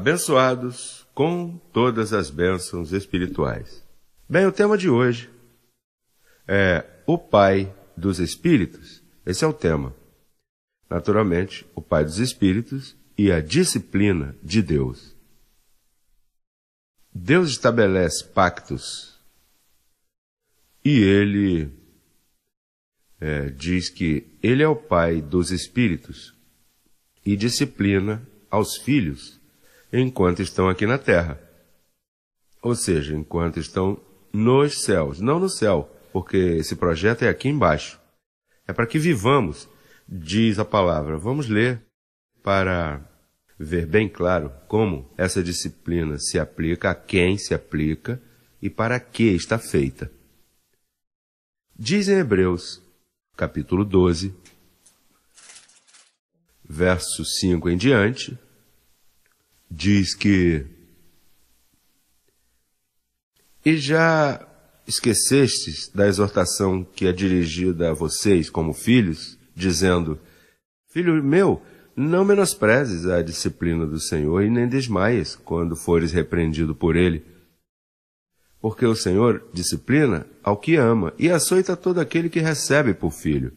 abençoados com todas as bênçãos espirituais. Bem, o tema de hoje é o Pai dos Espíritos. Esse é o tema. Naturalmente, o Pai dos Espíritos e a disciplina de Deus. Deus estabelece pactos e ele é, diz que ele é o Pai dos Espíritos e disciplina aos filhos enquanto estão aqui na terra. Ou seja, enquanto estão nos céus, não no céu, porque esse projeto é aqui embaixo. É para que vivamos, diz a palavra. Vamos ler para ver bem claro como essa disciplina se aplica, a quem se aplica e para que está feita. Diz em Hebreus, capítulo 12, verso 5 em diante, diz que. E já esquecestes da exortação que é dirigida a vocês como filhos, dizendo: Filho meu, não menosprezes a disciplina do Senhor e nem desmaies quando fores repreendido por ele. Porque o Senhor disciplina ao que ama e açoita todo aquele que recebe por filho.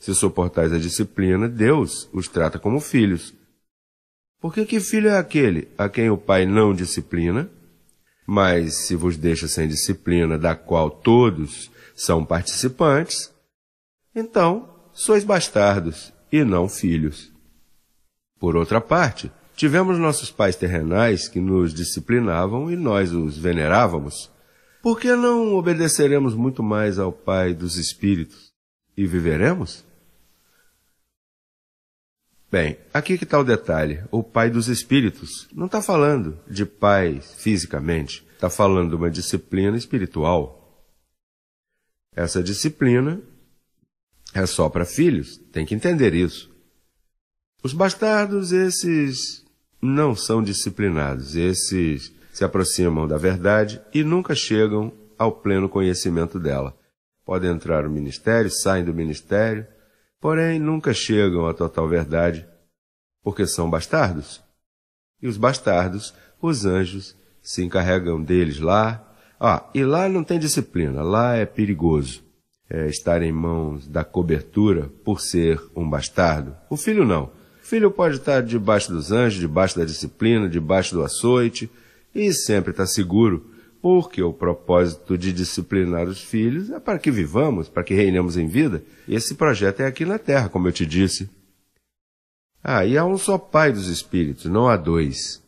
Se suportais a disciplina, Deus os trata como filhos. Porque que filho é aquele a quem o pai não disciplina, mas se vos deixa sem disciplina, da qual todos são participantes, então sois bastardos e não filhos. Por outra parte, tivemos nossos pais terrenais que nos disciplinavam e nós os venerávamos. Por que não obedeceremos muito mais ao Pai dos Espíritos e viveremos? Bem, aqui que está o detalhe. O pai dos espíritos não está falando de pai fisicamente, está falando de uma disciplina espiritual. Essa disciplina é só para filhos, tem que entender isso. Os bastardos, esses não são disciplinados, esses se aproximam da verdade e nunca chegam ao pleno conhecimento dela. Podem entrar no ministério, saem do ministério, porém nunca chegam à total verdade, porque são bastardos. E os bastardos, os anjos, se encarregam deles lá. Ah, e lá não tem disciplina, lá é perigoso. É estar em mãos da cobertura por ser um bastardo. O filho não. O filho pode estar debaixo dos anjos, debaixo da disciplina, debaixo do açoite, e sempre está seguro, porque o propósito de disciplinar os filhos é para que vivamos, para que reinemos em vida. Esse projeto é aqui na terra, como eu te disse. Ah, e há um só Pai dos Espíritos, não há dois.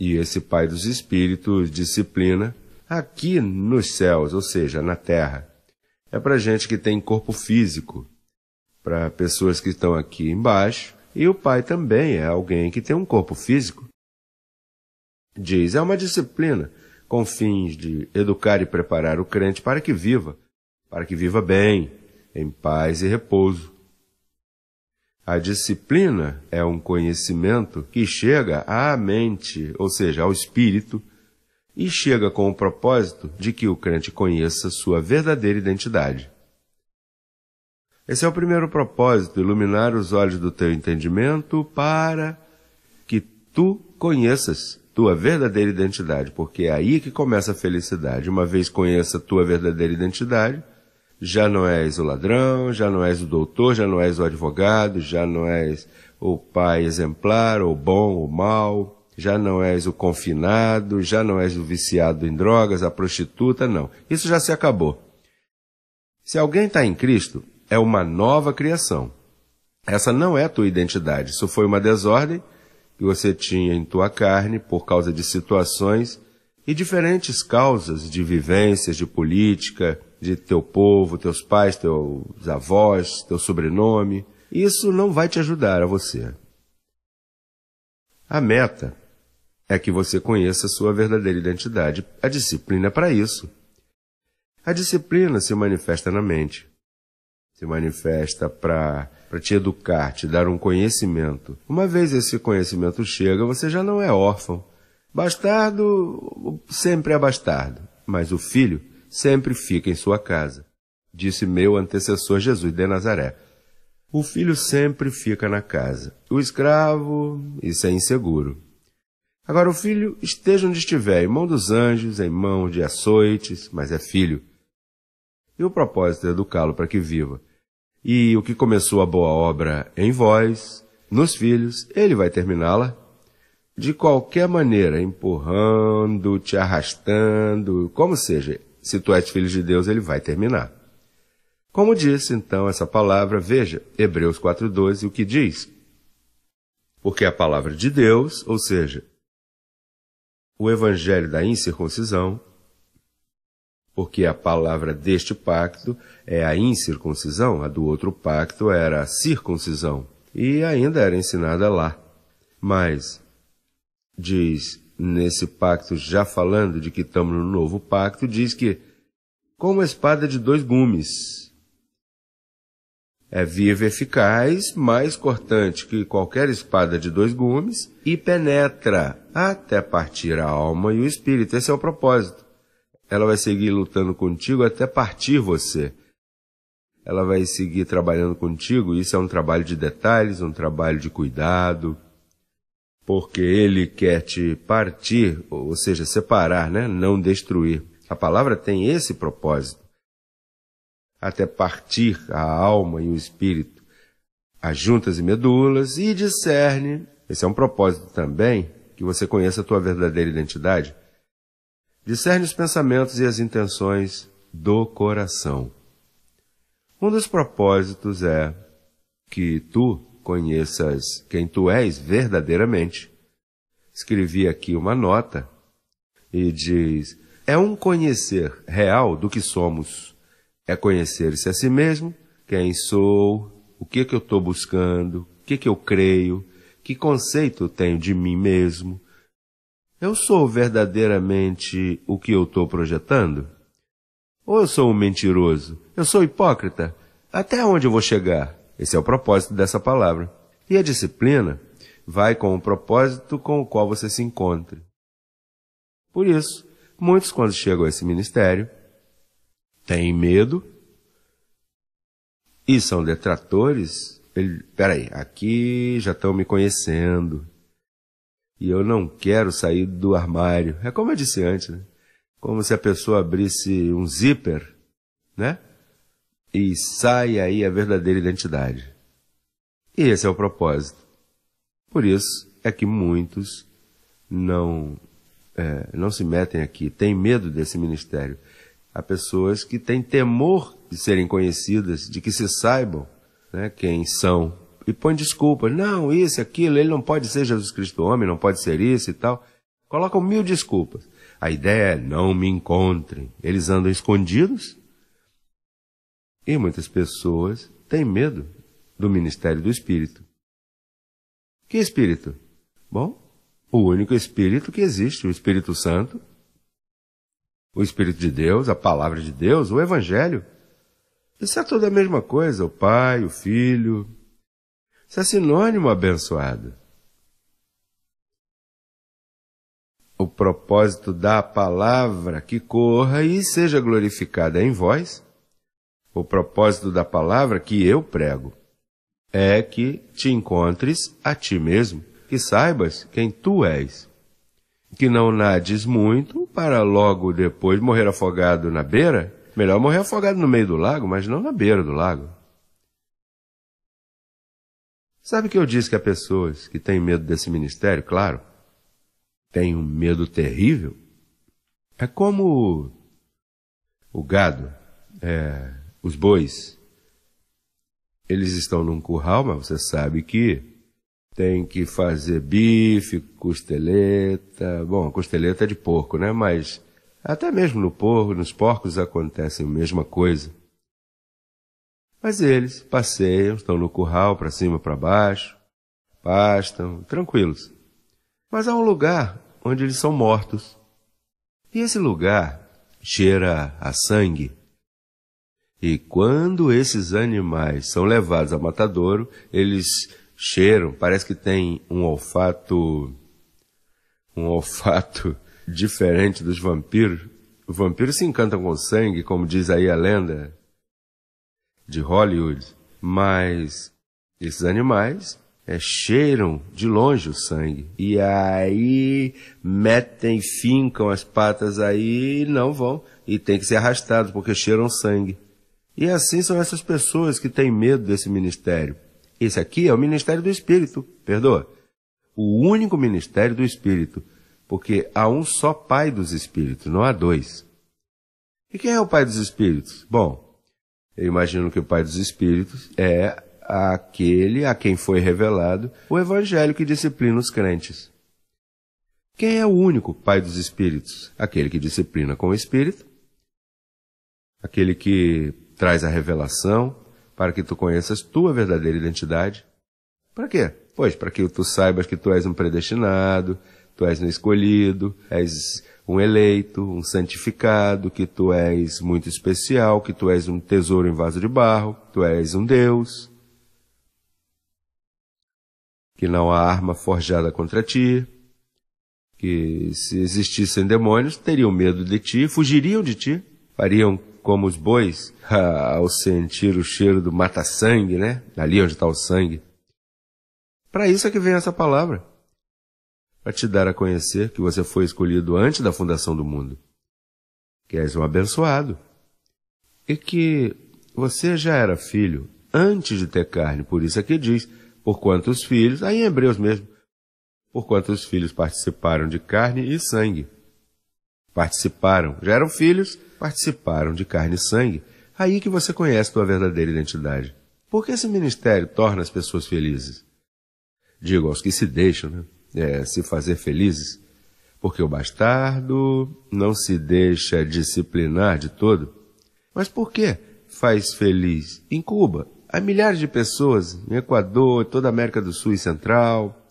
E esse Pai dos Espíritos disciplina aqui nos céus, ou seja, na terra. É para gente que tem corpo físico, para pessoas que estão aqui embaixo, e o Pai também é alguém que tem um corpo físico. Diz, é uma disciplina com fins de educar e preparar o crente para que viva, para que viva bem, em paz e repouso. A disciplina é um conhecimento que chega à mente, ou seja, ao espírito, e chega com o propósito de que o crente conheça sua verdadeira identidade. Esse é o primeiro propósito, iluminar os olhos do teu entendimento para que tu conheças tua verdadeira identidade, porque é aí que começa a felicidade. Uma vez conheça tua verdadeira identidade, já não és o ladrão, já não és o doutor, já não és o advogado, já não és o pai exemplar, ou bom, ou mal, já não és o confinado, já não és o viciado em drogas, a prostituta, não. Isso já se acabou. Se alguém está em Cristo, é uma nova criação. Essa não é tua identidade. Isso foi uma desordem que você tinha em tua carne por causa de situações e diferentes causas de vivências, de política, de teu povo, teus pais, teus avós, teu sobrenome. Isso não vai te ajudar a você. A meta é que você conheça a sua verdadeira identidade. A disciplina é para isso. A disciplina se manifesta na mente, se manifesta para para te educar, te dar um conhecimento. Uma vez esse conhecimento chega, você já não é órfão. Bastardo sempre é bastardo, mas o filho sempre fica em sua casa. Disse meu antecessor Jesus de Nazaré. O filho sempre fica na casa. O escravo, isso é inseguro. Agora, o filho esteja onde estiver, em mão dos anjos, em mão de açoites, mas é filho. E o propósito é educá-lo para que viva. E o que começou a boa obra em vós, nos filhos, ele vai terminá-la de qualquer maneira, empurrando, te arrastando, como seja. Se tu és filho de Deus, ele vai terminar. Como disse então essa palavra, veja Hebreus 4:12 o que diz? Porque a palavra de Deus, ou seja, o evangelho da incircuncisão, porque a palavra deste pacto é a incircuncisão, a do outro pacto era a circuncisão, e ainda era ensinada lá. Mas, diz nesse pacto, já falando de que estamos no novo pacto, diz que, como espada de dois gumes, é viva e eficaz, mais cortante que qualquer espada de dois gumes, e penetra até partir a alma e o espírito. Esse é o propósito. Ela vai seguir lutando contigo até partir você. Ela vai seguir trabalhando contigo. Isso é um trabalho de detalhes, um trabalho de cuidado, porque ele quer te partir, ou seja, separar, né? Não destruir. A palavra tem esse propósito. Até partir a alma e o espírito, as juntas e medulas, e discerne. Esse é um propósito também, que você conheça a tua verdadeira identidade discerne os pensamentos e as intenções do coração. Um dos propósitos é que tu conheças quem tu és verdadeiramente. Escrevi aqui uma nota e diz: é um conhecer real do que somos. É conhecer-se a si mesmo, quem sou, o que, que eu estou buscando, o que, que eu creio, que conceito tenho de mim mesmo, eu sou verdadeiramente o que eu estou projetando? Ou eu sou um mentiroso? Eu sou hipócrita? Até onde eu vou chegar? Esse é o propósito dessa palavra. E a disciplina vai com o propósito com o qual você se encontre. Por isso, muitos, quando chegam a esse ministério, têm medo e são detratores. Ele, peraí, aqui já estão me conhecendo. E eu não quero sair do armário. É como eu disse antes, né? Como se a pessoa abrisse um zíper, né? E sai aí a verdadeira identidade. E esse é o propósito. Por isso é que muitos não, é, não se metem aqui, têm medo desse ministério. Há pessoas que têm temor de serem conhecidas, de que se saibam né, quem são e põe desculpas. Não, isso, aquilo, ele não pode ser Jesus Cristo homem, não pode ser isso e tal. Colocam mil desculpas. A ideia é não me encontrem. Eles andam escondidos. E muitas pessoas têm medo do ministério do Espírito. Que Espírito? Bom, o único Espírito que existe, o Espírito Santo, o Espírito de Deus, a Palavra de Deus, o Evangelho. Isso é tudo a mesma coisa, o Pai, o Filho, isso é sinônimo abençoado. O propósito da palavra que corra e seja glorificada em vós, o propósito da palavra que eu prego, é que te encontres a ti mesmo, que saibas quem tu és, que não nades muito para logo depois morrer afogado na beira, melhor morrer afogado no meio do lago, mas não na beira do lago. Sabe que eu disse que há pessoas que têm medo desse ministério? Claro, têm um medo terrível. É como o gado, é, os bois. Eles estão num curral, mas você sabe que tem que fazer bife, costeleta. Bom, costeleta é de porco, né? Mas até mesmo no porco, nos porcos acontece a mesma coisa. Mas eles passeiam, estão no curral para cima para baixo, pastam, tranquilos. Mas há um lugar onde eles são mortos. E esse lugar cheira a sangue. E quando esses animais são levados ao matadouro, eles cheiram, parece que tem um olfato um olfato diferente dos vampiros. O vampiro se encanta com sangue, como diz aí a lenda, de Hollywood, mas esses animais é, cheiram de longe o sangue. E aí metem, fincam as patas aí e não vão. E tem que ser arrastados, porque cheiram sangue. E assim são essas pessoas que têm medo desse ministério. Esse aqui é o ministério do Espírito, perdoa. O único ministério do Espírito. Porque há um só Pai dos Espíritos, não há dois. E quem é o Pai dos Espíritos? Bom, eu imagino que o Pai dos Espíritos é aquele a quem foi revelado o Evangelho que disciplina os crentes. Quem é o único Pai dos Espíritos? Aquele que disciplina com o Espírito, aquele que traz a revelação para que tu conheças tua verdadeira identidade. Para quê? Pois, para que tu saibas que tu és um predestinado, tu és um escolhido, és um eleito, um santificado, que tu és muito especial, que tu és um tesouro em vaso de barro, tu és um Deus, que não há arma forjada contra ti, que se existissem demônios teriam medo de ti, fugiriam de ti, fariam como os bois ah, ao sentir o cheiro do mata-sangue, né? Ali onde está o sangue. Para isso é que vem essa palavra para te dar a conhecer que você foi escolhido antes da fundação do mundo, que és um abençoado, e que você já era filho antes de ter carne, por isso aqui é diz, porquanto os filhos, aí em Hebreus mesmo, porquanto os filhos participaram de carne e sangue. Participaram, já eram filhos, participaram de carne e sangue. Aí que você conhece tua verdadeira identidade. Por que esse ministério torna as pessoas felizes? Digo, aos que se deixam, né? é, se fazer felizes, porque o bastardo não se deixa disciplinar de todo. Mas por que faz feliz em Cuba? Há milhares de pessoas, no Equador, toda a América do Sul e Central,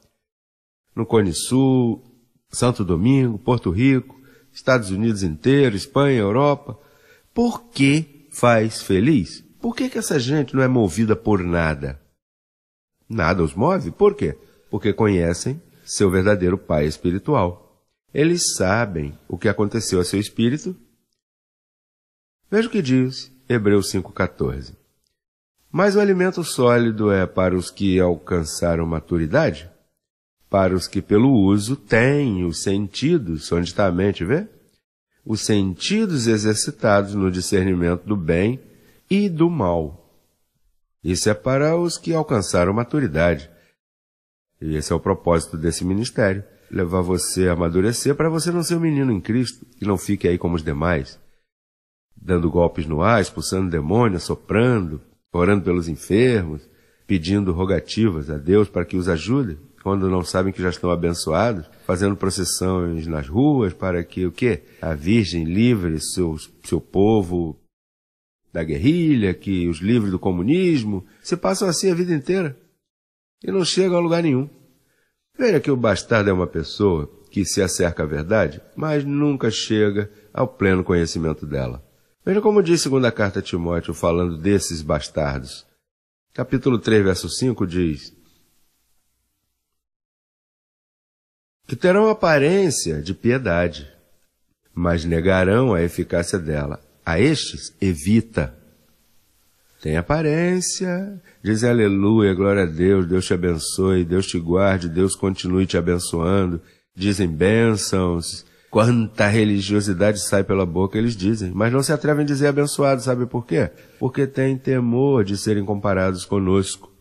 no Cone Sul, Santo Domingo, Porto Rico, Estados Unidos inteiro, Espanha, Europa. Por que faz feliz? Por que, que essa gente não é movida por nada? Nada os move? Por quê? Porque conhecem seu verdadeiro pai espiritual. Eles sabem o que aconteceu a seu espírito. Veja o que diz Hebreus 5,14. Mas o alimento sólido é para os que alcançaram maturidade, para os que pelo uso têm os sentidos, onde está a mente, vê? Os sentidos exercitados no discernimento do bem e do mal. Isso é para os que alcançaram maturidade. E esse é o propósito desse ministério: levar você a amadurecer para você não ser um menino em Cristo e não fique aí como os demais, dando golpes no ar, expulsando demônios, soprando, orando pelos enfermos, pedindo rogativas a Deus para que os ajude quando não sabem que já estão abençoados, fazendo procissões nas ruas para que o quê? A Virgem livre seu, seu povo da guerrilha, que os livre do comunismo, se passam assim a vida inteira e não chega a lugar nenhum. Veja que o bastardo é uma pessoa que se acerca à verdade, mas nunca chega ao pleno conhecimento dela. Veja como diz segunda carta a Timóteo falando desses bastardos. Capítulo 3, verso 5 diz: Que terão aparência de piedade, mas negarão a eficácia dela. A estes evita tem aparência. Diz aleluia, glória a Deus, Deus te abençoe, Deus te guarde, Deus continue te abençoando. Dizem bênçãos. Quanta religiosidade sai pela boca, eles dizem, mas não se atrevem a dizer abençoado, sabe por quê? Porque têm temor de serem comparados conosco.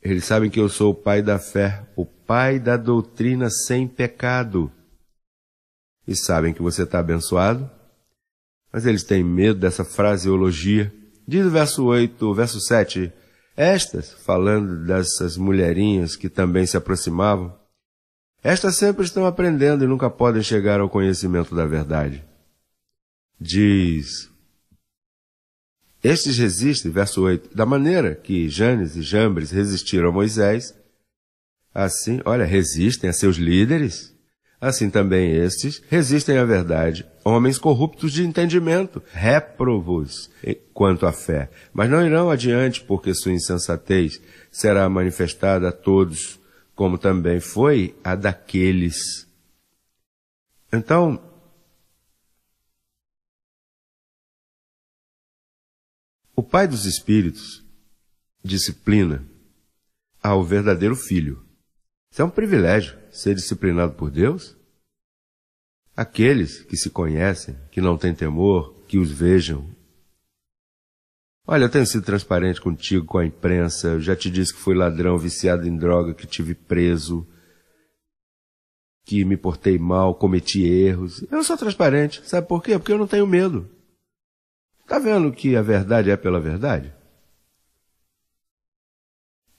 Eles sabem que eu sou o pai da fé, o pai da doutrina sem pecado. E sabem que você está abençoado, mas eles têm medo dessa fraseologia Diz o verso 8, o verso 7, estas, falando dessas mulherinhas que também se aproximavam, estas sempre estão aprendendo e nunca podem chegar ao conhecimento da verdade. Diz, estes resistem, verso 8, da maneira que Janes e Jambres resistiram a Moisés, assim, olha, resistem a seus líderes, Assim também estes resistem à verdade, homens corruptos de entendimento, reprovos quanto à fé, mas não irão adiante porque sua insensatez será manifestada a todos, como também foi a daqueles. Então, o Pai dos Espíritos disciplina ao verdadeiro filho isso é um privilégio ser disciplinado por Deus. Aqueles que se conhecem, que não têm temor, que os vejam. Olha, eu tenho sido transparente contigo, com a imprensa, eu já te disse que fui ladrão, viciado em droga, que tive preso, que me portei mal, cometi erros. Eu sou transparente. Sabe por quê? Porque eu não tenho medo. Está vendo que a verdade é pela verdade?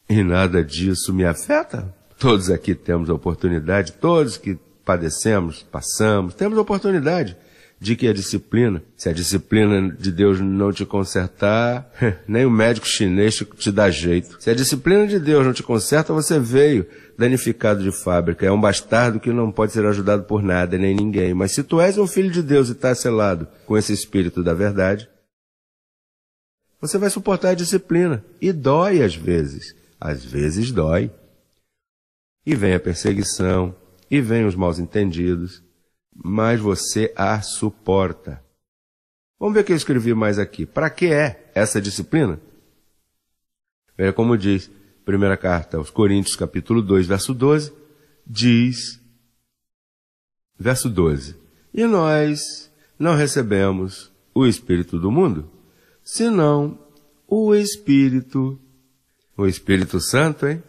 E nada disso me afeta? Todos aqui temos a oportunidade, todos que padecemos, passamos, temos a oportunidade de que a disciplina, se a disciplina de Deus não te consertar, nem o médico chinês te dá jeito. Se a disciplina de Deus não te conserta, você veio danificado de fábrica. É um bastardo que não pode ser ajudado por nada nem ninguém. Mas se tu és um filho de Deus e está selado com esse espírito da verdade, você vai suportar a disciplina. E dói às vezes. Às vezes dói. E vem a perseguição, e vem os maus entendidos, mas você a suporta. Vamos ver o que eu escrevi mais aqui. Para que é essa disciplina? Veja como diz, primeira carta aos Coríntios, capítulo 2, verso 12, diz, verso 12, E nós não recebemos o Espírito do mundo, senão o Espírito, o Espírito Santo, hein?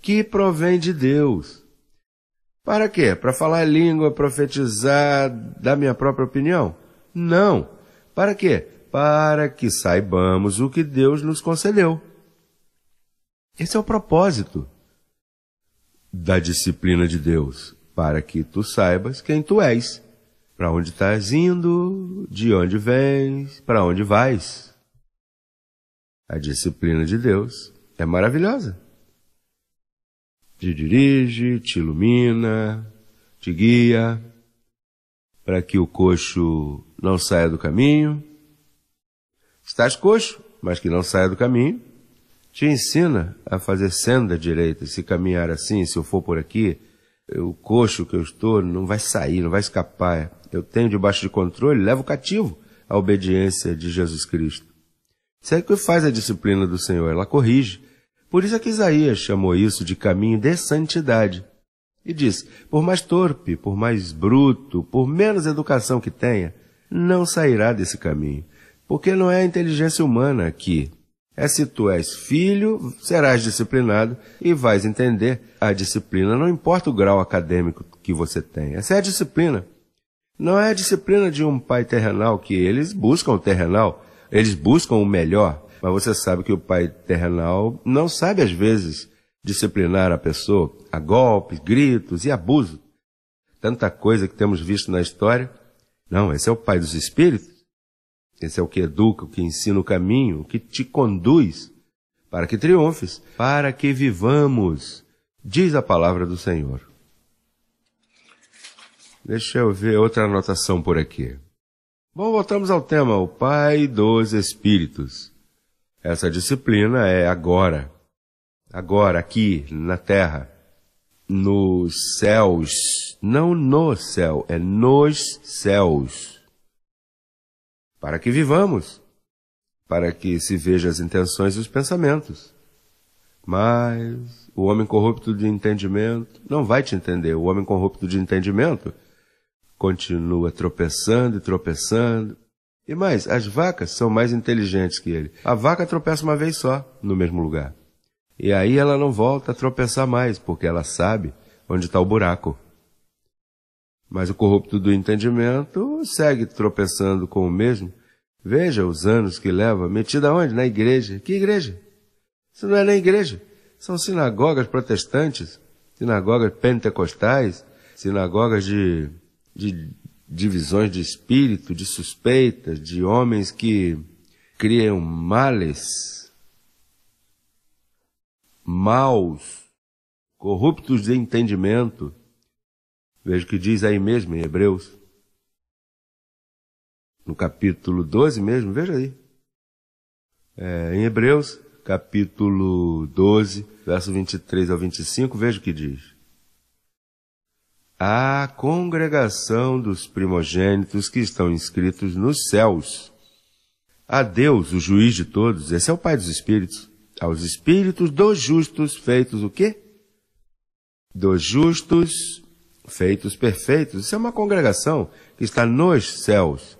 que provém de Deus. Para quê? Para falar língua, profetizar, dar minha própria opinião? Não. Para quê? Para que saibamos o que Deus nos concedeu. Esse é o propósito da disciplina de Deus, para que tu saibas quem tu és, para onde estás indo, de onde vens, para onde vais. A disciplina de Deus é maravilhosa te dirige, te ilumina, te guia, para que o coxo não saia do caminho. Estás coxo, mas que não saia do caminho. Te ensina a fazer senda direita, se caminhar assim, se eu for por aqui, o coxo que eu estou não vai sair, não vai escapar. Eu tenho debaixo de controle, levo cativo a obediência de Jesus Cristo. Isso é que faz a disciplina do Senhor, ela corrige, por isso é que Isaías chamou isso de caminho de santidade. E diz: por mais torpe, por mais bruto, por menos educação que tenha, não sairá desse caminho, porque não é a inteligência humana que. É se tu és filho, serás disciplinado e vais entender a disciplina, não importa o grau acadêmico que você tenha. Essa é a disciplina. Não é a disciplina de um pai terrenal que eles buscam o terrenal, eles buscam o melhor, mas você sabe que o pai terrenal não sabe, às vezes, disciplinar a pessoa a golpes, gritos e abuso. Tanta coisa que temos visto na história. Não, esse é o pai dos espíritos. Esse é o que educa, o que ensina o caminho, o que te conduz para que triunfes, para que vivamos, diz a palavra do Senhor. Deixa eu ver outra anotação por aqui. Bom, voltamos ao tema, o Pai dos Espíritos. Essa disciplina é agora, agora, aqui, na terra, nos céus, não no céu, é nos céus, para que vivamos, para que se veja as intenções e os pensamentos. Mas o homem corrupto de entendimento não vai te entender. O homem corrupto de entendimento continua tropeçando e tropeçando, e mais, as vacas são mais inteligentes que ele. A vaca tropeça uma vez só, no mesmo lugar. E aí ela não volta a tropeçar mais, porque ela sabe onde está o buraco. Mas o corrupto do entendimento segue tropeçando com o mesmo. Veja os anos que leva, metido aonde? Na igreja. Que igreja? Isso não é nem igreja. São sinagogas protestantes, sinagogas pentecostais, sinagogas de, de divisões de espírito, de suspeitas, de homens que criam males, maus, corruptos de entendimento. Veja o que diz aí mesmo em Hebreus, no capítulo 12 mesmo, veja aí. É, em Hebreus, capítulo 12, verso 23 ao 25, veja o que diz à congregação dos primogênitos que estão inscritos nos céus. A Deus, o juiz de todos, esse é o Pai dos Espíritos, aos Espíritos dos justos feitos o quê? Dos justos feitos perfeitos. Isso é uma congregação que está nos céus,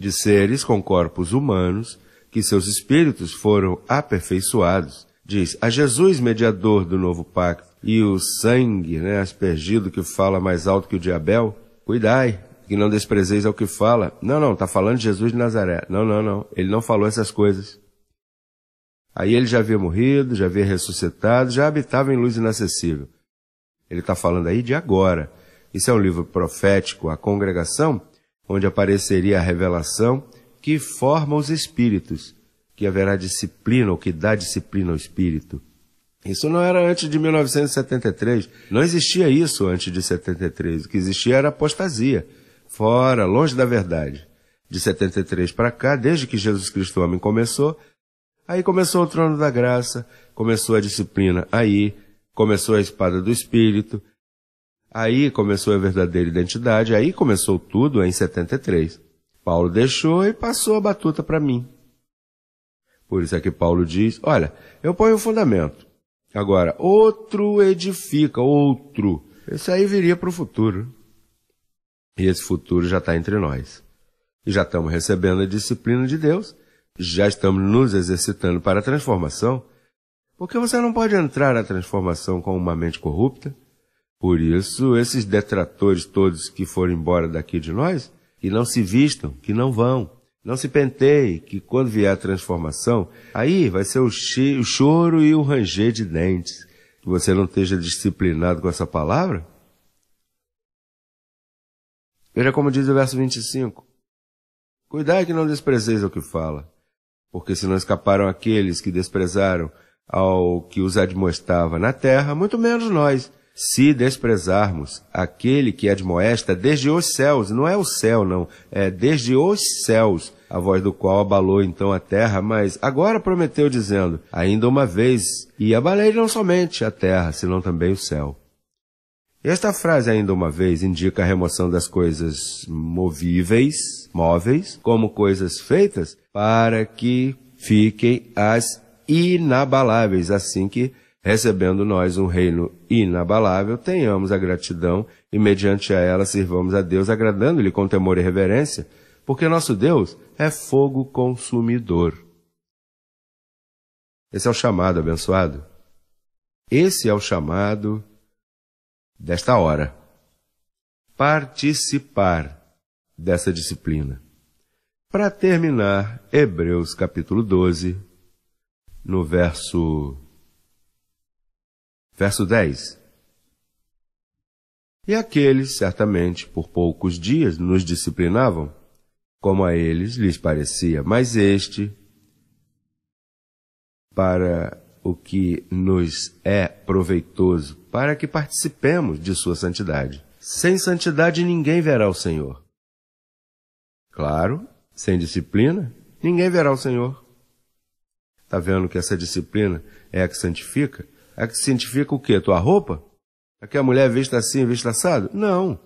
de seres com corpos humanos, que seus espíritos foram aperfeiçoados diz: A Jesus, mediador do novo pacto, e o sangue, né, aspergido que fala mais alto que o diabel, cuidai, que não desprezeis ao que fala. Não, não, está falando de Jesus de Nazaré. Não, não, não, ele não falou essas coisas. Aí ele já havia morrido, já havia ressuscitado, já habitava em luz inacessível. Ele está falando aí de agora. Isso é um livro profético, a congregação, onde apareceria a revelação que forma os espíritos que haverá disciplina ou que dá disciplina ao espírito. Isso não era antes de 1973. Não existia isso antes de 73. O que existia era apostasia, fora, longe da verdade. De 73 para cá, desde que Jesus Cristo homem começou, aí começou o trono da graça, começou a disciplina aí, começou a espada do espírito, aí começou a verdadeira identidade, aí começou tudo em 73. Paulo deixou e passou a batuta para mim. Por isso é que Paulo diz: olha, eu ponho o fundamento. Agora, outro edifica, outro. Esse aí viria para o futuro. E esse futuro já está entre nós. E já estamos recebendo a disciplina de Deus, já estamos nos exercitando para a transformação, porque você não pode entrar na transformação com uma mente corrupta. Por isso, esses detratores todos que foram embora daqui de nós, que não se vistam, que não vão. Não se penteie, que quando vier a transformação, aí vai ser o, o choro e o ranger de dentes. Que você não esteja disciplinado com essa palavra? Veja como diz o verso 25. Cuidai que não desprezeis o que fala, porque se não escaparam aqueles que desprezaram ao que os admoestava na terra, muito menos nós, se desprezarmos aquele que admoesta desde os céus, não é o céu, não, é desde os céus, a voz do qual abalou então a terra, mas agora prometeu, dizendo: ainda uma vez, e abalei não somente a terra, senão também o céu. Esta frase, ainda uma vez, indica a remoção das coisas movíveis, móveis, como coisas feitas, para que fiquem as inabaláveis, assim que recebendo nós um reino inabalável, tenhamos a gratidão e, mediante a ela, sirvamos a Deus, agradando-lhe com temor e reverência, porque nosso Deus é fogo consumidor. Esse é o chamado abençoado. Esse é o chamado desta hora. Participar dessa disciplina. Para terminar, Hebreus capítulo 12, no verso Verso 10. E aqueles, certamente, por poucos dias nos disciplinavam, como a eles lhes parecia, mas este, para o que nos é proveitoso, para que participemos de sua santidade. Sem santidade ninguém verá o Senhor. Claro, sem disciplina, ninguém verá o Senhor. Está vendo que essa disciplina é a que santifica? é que santifica o quê? Tua roupa? É que a mulher vista assim, vista assado? Não.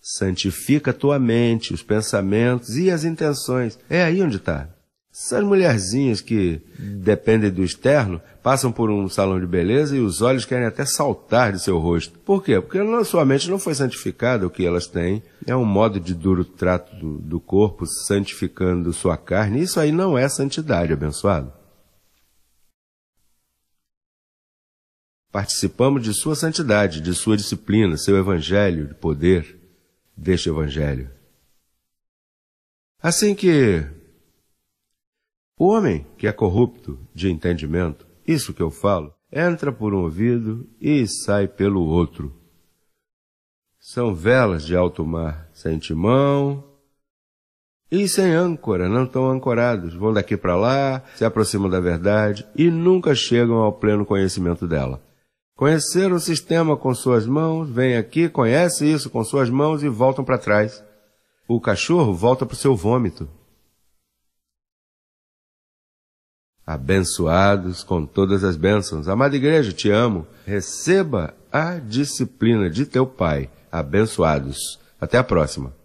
Santifica tua mente, os pensamentos e as intenções. É aí onde está. Essas mulherzinhas que dependem do externo passam por um salão de beleza e os olhos querem até saltar de seu rosto. Por quê? Porque a sua mente não foi santificada. O que elas têm é um modo de duro trato do, do corpo, santificando sua carne. Isso aí não é santidade, abençoado. Participamos de sua santidade, de sua disciplina, seu evangelho, de poder deste evangelho. Assim que o homem que é corrupto de entendimento, isso que eu falo, entra por um ouvido e sai pelo outro. São velas de alto mar, sem timão e sem âncora, não estão ancorados, vão daqui para lá, se aproximam da verdade e nunca chegam ao pleno conhecimento dela. Conhecer o sistema com suas mãos, vem aqui, conhece isso com suas mãos e voltam para trás. O cachorro volta para o seu vômito. Abençoados com todas as bênçãos. Amada igreja, te amo. Receba a disciplina de teu pai. Abençoados. Até a próxima.